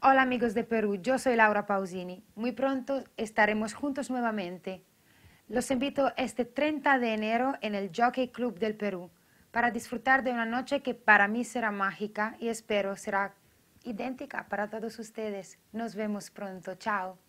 Hola amigos de Perú, yo soy Laura Pausini. Muy pronto estaremos juntos nuevamente. Los invito este 30 de enero en el Jockey Club del Perú para disfrutar de una noche que para mí será mágica y espero será idéntica para todos ustedes. Nos vemos pronto. Chao.